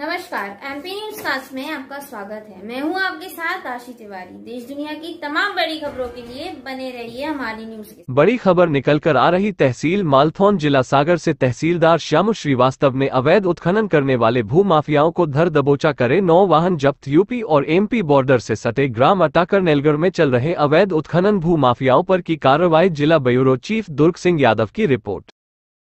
नमस्कार MP news cast में आपका स्वागत है मैं हूं आपके साथ आशी तिवारी देश दुनिया की तमाम बड़ी खबरों के लिए बने रहिए हमारी न्यूज के बड़ी खबर निकल कर आ रही तहसील मालथौन जिला सागर से तहसीलदार श्याम श्रीवास्तव ने अवैध उत्खनन करने वाले भू माफियाओं को धर दबोचा करे नौ वाहन जब्त यूपी और एम बॉर्डर ऐसी सटे ग्राम अटाकर नेलगढ़ में चल रहे अवैध उत्खनन भू माफियाओं आरोप की कार्रवाई जिला ब्यूरो चीफ दुर्ग सिंह यादव की रिपोर्ट